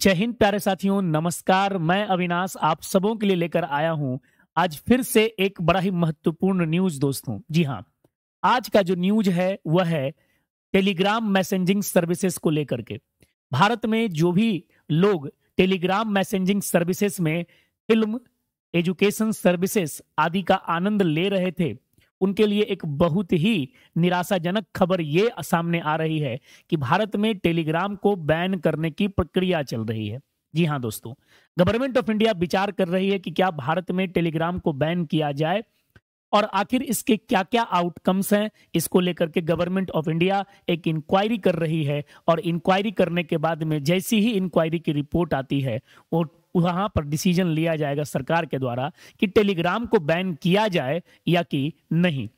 जय हिंद प्यारे साथियों नमस्कार मैं अविनाश आप सबों के लिए लेकर आया हूं आज फिर से एक बड़ा ही महत्वपूर्ण न्यूज दोस्तों जी हाँ आज का जो न्यूज है वह है टेलीग्राम मैसेजिंग सर्विसेज को लेकर के भारत में जो भी लोग टेलीग्राम मैसेजिंग सर्विसेज में फिल्म एजुकेशन सर्विसेज आदि का आनंद ले रहे थे उनके लिए एक बहुत ही निराशाजनक खबर ये सामने आ रही है कि भारत में टेलीग्राम को बैन करने की प्रक्रिया चल रही है जी हाँ दोस्तों गवर्नमेंट ऑफ इंडिया विचार कर रही है कि क्या भारत में टेलीग्राम को बैन किया जाए और आखिर इसके क्या क्या आउटकम्स हैं इसको लेकर के गवर्नमेंट ऑफ इंडिया एक इंक्वायरी कर रही है और इंक्वायरी करने के बाद में जैसी ही इंक्वायरी की रिपोर्ट आती है वो वहां पर डिसीजन लिया जाएगा सरकार के द्वारा कि टेलीग्राम को बैन किया जाए या कि नहीं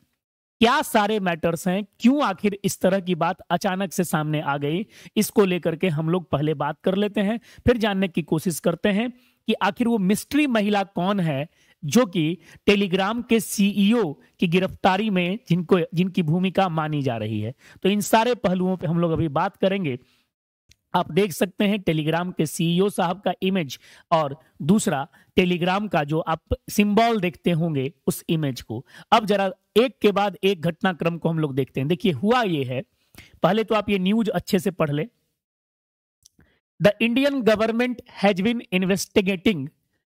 क्या सारे मैटर्स हैं क्यों आखिर इस तरह की बात अचानक से सामने आ गई इसको लेकर के हम लोग पहले बात कर लेते हैं फिर जानने की कोशिश करते हैं कि आखिर वो मिस्ट्री महिला कौन है जो कि टेलीग्राम के सीईओ e की गिरफ्तारी में जिनको जिनकी भूमिका मानी जा रही है तो इन सारे पहलुओं पे हम लोग अभी बात करेंगे आप देख सकते हैं टेलीग्राम के सीईओ e साहब का इमेज और दूसरा टेलीग्राम का जो आप सिंबल देखते होंगे उस इमेज को अब जरा एक के बाद एक घटनाक्रम को हम लोग देखते हैं देखिए हुआ ये है पहले तो आप ये न्यूज अच्छे से पढ़ लें the Indian government has been investigating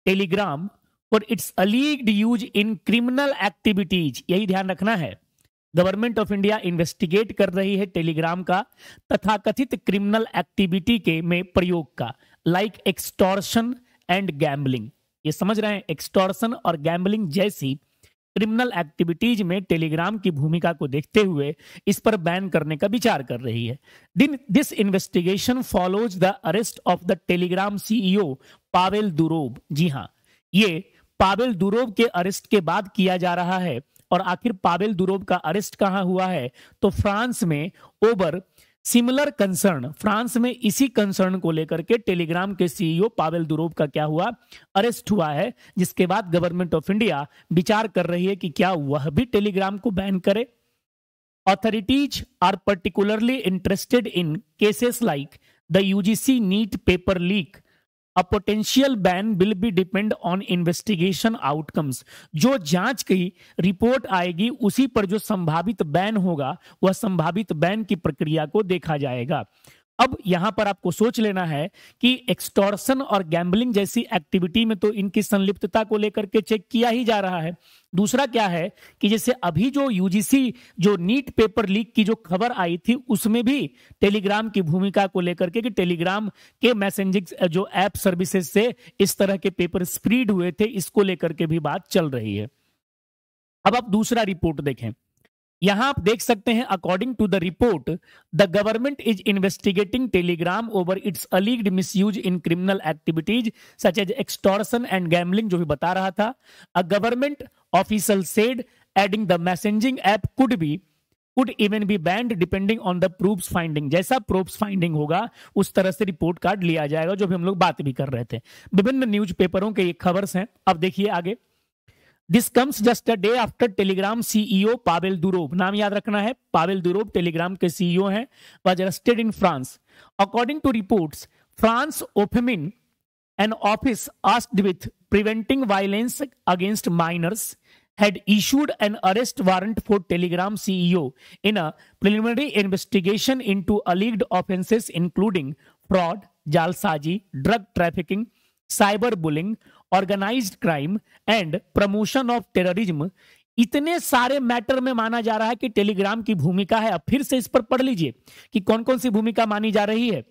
Telegram for its alleged use in criminal activities यही ध्यान रखना है गवर्नमेंट ऑफ इंडिया इन्वेस्टिगेट कर रही है टेलीग्राम का तथा कथित क्रिमिनल एक्टिविटी के में प्रयोग का लाइक एक्सटॉर्शन एंड गैम्बलिंग ये समझ रहे हैं एक्सटॉर्शन और गैम्बलिंग जैसी क्रिमिनल एक्टिविटीज में टेलीग्राम की भूमिका को देखते हुए इस पर बैन करने का विचार कर रही है दिन this investigation follows the arrest of the Telegram CEO e Pavel Durov जी हाँ ये पावेल दुरोब के अरेस्ट के बाद किया जा रहा है और आखिर पावेल दुरोब का अरेस्ट कहाँ हुआ है तो फ्रांस में ओबर सिमिलर कंसर्न फ्रांस में इसी कंसर्न को लेकर के टेलीग्राम के सीईओ पावेल दुरोब का क्या हुआ अरेस्ट हुआ है जिसके बाद गवर्नमेंट ऑफ इंडिया विचार कर रही है कि क्या वह भी टेलीग्राम को बैन करे authorities are particularly interested in cases like the UGC NEET paper leak a potential ban will be depend on investigation outcomes जो जांच की रिपोर्ट आएगी उसी पर जो संभावित बैन होगा वह संभावित बैन की प्रक्रिया को देखा जाएगा अब यहां पर आपको सोच लेना है कि एक्सटॉर्सन और गैम्बलिंग जैसी एक्टिविटी में तो इनकी संलिप्तता को लेकर के चेक किया ही जा रहा है दूसरा क्या है कि जैसे अभी जो यूजीसी जो नीट पेपर लीक की जो खबर आई थी उसमें भी टेलीग्राम की भूमिका को लेकर के कि टेलीग्राम के मैसेजिंग जो ऐप सर्विसेज से इस तरह के पेपर स्प्रीड हुए थे इसको लेकर के भी बात चल रही है अब आप दूसरा रिपोर्ट देखें यहां आप देख सकते हैं according to the report the government is investigating Telegram over its alleged misuse in criminal activities such as extortion and gambling जो भी बता रहा था a government official said adding the messaging app could be could even be banned depending on the proof finding जैसा proof finding होगा उस तरह से रिपोर्ट कार्ड लिया जाएगा जो भी हम लोग बात भी कर रहे थे विभिन्न न्यूज पेपरों के ये खबर हैं अब देखिए आगे this comes just a day after Telegram CEO Pavel Durov नाम याद रखना है पावेल दुरोब टेलीग्राम के सीईओ हैं was arrested in France according to reports France OFMIN an office asked with preventing violence against minors had issued an arrest warrant for Telegram CEO in a preliminary investigation into alleged offenses including fraud, jalsaji, drug trafficking, cyber bullying organised crime and promotion of terrorism इतने सारे matter में माना जा रहा है कि Telegram की भूमिका है अब फिर से इस पर पढ़ लीजिए कि कौन कौन सी भूमिका मानी जा रही है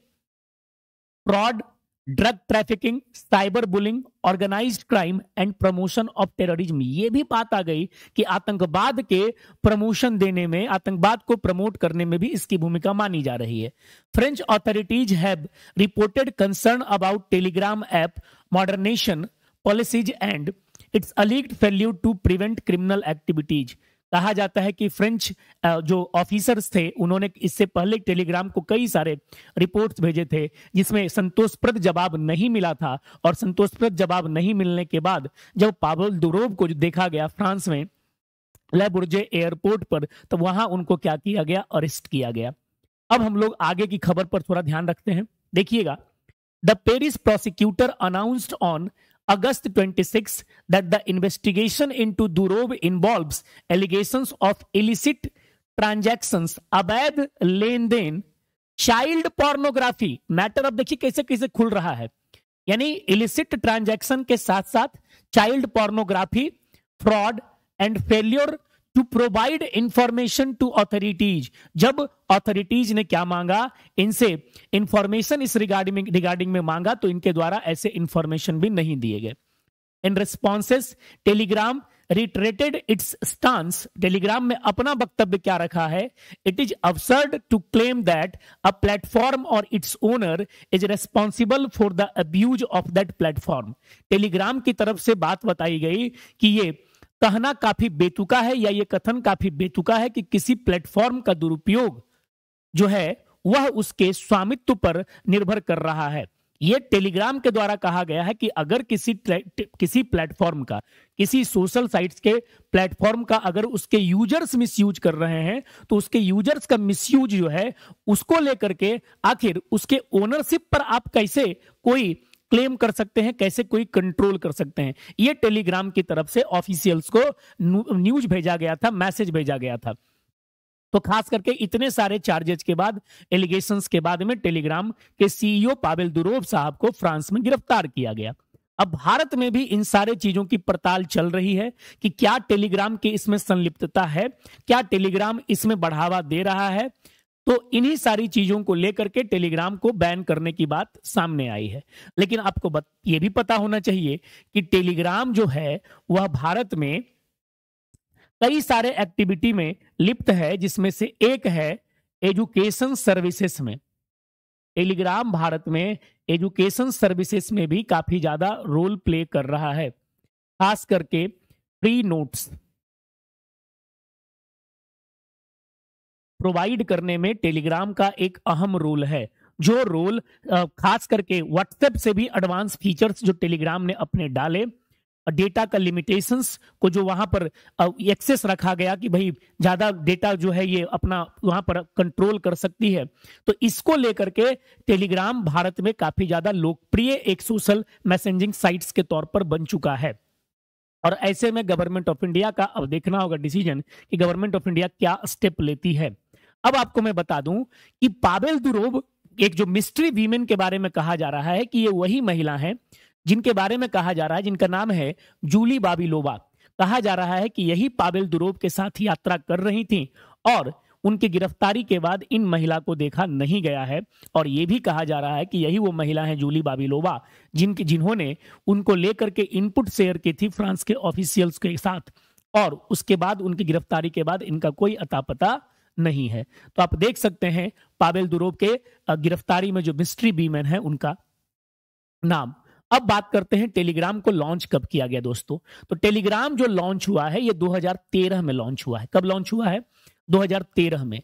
fraud drug trafficking cyber bullying organised crime and promotion of terrorism ये भी बात आ गई कि आतंकवाद के प्रमोशन देने में आतंकवाद को प्रमोट करने में भी इसकी भूमिका मानी जा रही है French authorities have reported concern about Telegram app moderation policies and its alleged failure to prevent criminal activities कहा जाता है कि फ्रेंच जो ऑफिसर्स थे उन्होंने इससे पहले टेलीग्राम को कई सारे रिपोर्ट्स भेजे थे जिसमें संतोषप्रद जवाब नहीं मिला था और संतोषप्रद जवाब नहीं मिलने के बाद जब पावल दुरोब को देखा गया फ्रांस में लेबुर्जे एयरपोर्ट पर तो वहां उनको क्या किया गया अरेस्ट किया गया अब हम लोग आगे की खबर पर थोड़ा ध्यान रखते हैं देखिएगा the Paris prosecutor announced on August 26 that the investigation into Durov involves allegations of illicit transactions अवैध लेन देन चाइल्ड पोर्नोग्राफी मैटर अब देखिए कैसे कैसे खुल रहा है यानी इलिसिट ट्रांजैक्शन के साथ साथ child pornography fraud and failure to provide information to authorities जब अथॉरिटीज ने क्या मांगा इनसे इंफॉर्मेशन इस रिगार्डिंग रिगार्डिंग में मांगा तो इनके द्वारा ऐसे इंफॉर्मेशन भी नहीं दिए गए इन responses Telegram retreated its stance Telegram में अपना वक्तव्य क्या रखा है it is absurd to claim that a platform और its owner is responsible for the abuse of that platform Telegram की तरफ से बात बताई गई कि ये कहना काफी बेतुका है या ये कथन काफी बेतुका है कि किसी प्लेटफॉर्म का दुरुपयोग जो है वह उसके स्वामित्व पर निर्भर कर रहा है यह टेलीग्राम के द्वारा कहा गया है कि अगर किसी किसी प्लेटफॉर्म का किसी सोशल साइट्स के प्लेटफॉर्म का अगर उसके यूजर्स मिसयूज कर रहे हैं तो उसके यूजर्स का मिसयूज जो है उसको लेकर के आखिर उसके ओनरशिप पर आप कैसे कोई क्लेम कर सकते हैं कैसे कोई कंट्रोल कर सकते हैं ये टेलीग्राम की तरफ से ऑफिशियल्स को न्यूज भेजा गया था मैसेज भेजा गया था तो खास करके इतने सारे चार्जेस के बाद एलिगेशन के बाद में टेलीग्राम के सीईओ e पावेल दुरोव साहब को फ्रांस में गिरफ्तार किया गया अब भारत में भी इन सारे चीजों की पड़ताल चल रही है कि क्या टेलीग्राम की इसमें संलिप्तता है क्या टेलीग्राम इसमें बढ़ावा दे रहा है तो इन्हीं सारी चीजों को लेकर के टेलीग्राम को बैन करने की बात सामने आई है लेकिन आपको बत, ये भी पता होना चाहिए कि टेलीग्राम जो है वह भारत में कई सारे एक्टिविटी में लिप्त है जिसमें से एक है एजुकेशन सर्विसेस में टेलीग्राम भारत में एजुकेशन सर्विसेस में भी काफी ज्यादा रोल प्ले कर रहा है खास करके प्री नोट्स प्रोवाइड करने में टेलीग्राम का एक अहम रोल है जो रोल खास करके व्हाट्सएप से भी एडवांस फीचर्स जो टेलीग्राम ने अपने डाले डेटा का लिमिटेशंस को जो वहां पर एक्सेस रखा गया कि भाई ज्यादा डेटा जो है ये अपना वहां पर कंट्रोल कर सकती है तो इसको लेकर के टेलीग्राम भारत में काफी ज्यादा लोकप्रिय एक सोशल मैसेजिंग साइट्स के तौर पर बन चुका है और ऐसे में गवर्नमेंट ऑफ इंडिया का अब देखना होगा डिसीजन कि गवर्नमेंट ऑफ इंडिया क्या स्टेप लेती है अब आपको मैं बता दूं कि पाबेल दुरोब एक जो मिस्ट्री वीमेन के बारे में कहा जा रहा है कि ये वही महिला है जिनके बारे में कहा जा रहा है जिनका नाम है जूली बाबी लोबा कहा जा रहा है कि यही पाबेल दुरोब के साथ यात्रा कर रही थी और उनकी गिरफ्तारी के बाद इन महिला को देखा नहीं गया है और ये भी कहा जा रहा है कि यही वो महिला है जूली लोबा जिनकी जिन्होंने उनको लेकर के इनपुट शेयर की थी फ्रांस के ऑफिशियल्स के साथ और उसके बाद उनकी गिरफ्तारी के बाद इनका कोई अतापता नहीं है तो आप देख सकते हैं पावेल दुरोव के गिरफ्तारी में जो मिस्ट्री बीमैन है उनका नाम अब बात करते हैं टेलीग्राम को लॉन्च कब किया गया दोस्तों तो टेलीग्राम जो लॉन्च हुआ है ये 2013 में लॉन्च हुआ है कब लॉन्च हुआ है 2013 में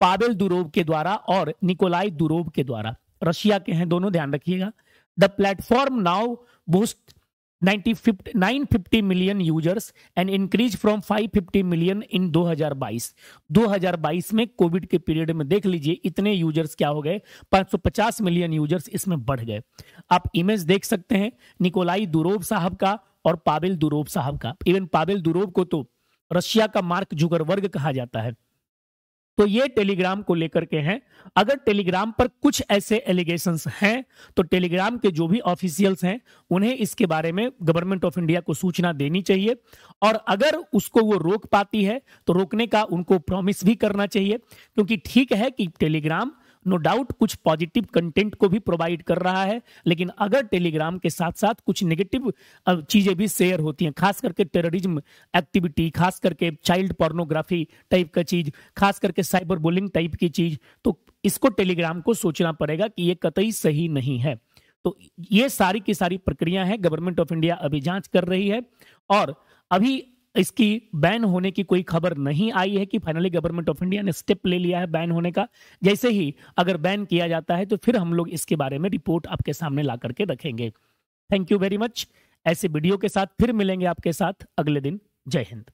पावेल दुरोव के द्वारा और निकोलाई दुरोव के द्वारा रशिया के हैं दोनों ध्यान रखिएगा the platform now boost 950 million users and increase from 550 million in 2022 2022 में कोविड के पीरियड में देख लीजिए इतने यूजर्स क्या हो गए 550 मिलियन यूजर्स इसमें बढ़ गए आप इमेज देख सकते हैं निकोलाई दुरोव साहब का और पाबिल दुरोव साहब का इवन पाबिल दुरोव को तो रशिया का मार्क जुगर वर्ग कहा जाता है तो ये टेलीग्राम को लेकर के हैं अगर टेलीग्राम पर कुछ ऐसे एलिगेशन हैं तो टेलीग्राम के जो भी ऑफिशियल्स हैं उन्हें इसके बारे में गवर्नमेंट ऑफ इंडिया को सूचना देनी चाहिए और अगर उसको वो रोक पाती है तो रोकने का उनको प्रॉमिस भी करना चाहिए क्योंकि ठीक है कि टेलीग्राम नो डाउट कुछ पॉजिटिव कंटेंट को भी प्रोवाइड कर रहा है लेकिन अगर टेलीग्राम के साथ साथ कुछ नेगेटिव चीज़ें भी शेयर होती हैं खास करके टेररिज्म एक्टिविटी खास करके चाइल्ड पोर्नोग्राफी टाइप का चीज़ खास करके साइबर बुलिंग टाइप की चीज़ तो इसको टेलीग्राम को सोचना पड़ेगा कि ये कतई सही नहीं है तो ये सारी की सारी प्रक्रिया है गवर्नमेंट ऑफ इंडिया अभी जांच कर रही है और अभी इसकी बैन होने की कोई खबर नहीं आई है कि फाइनली गवर्नमेंट ऑफ इंडिया ने स्टेप ले लिया है बैन होने का जैसे ही अगर बैन किया जाता है तो फिर हम लोग इसके बारे में रिपोर्ट आपके सामने ला करके रखेंगे थैंक यू वेरी मच ऐसे वीडियो के साथ फिर मिलेंगे आपके साथ अगले दिन जय हिंद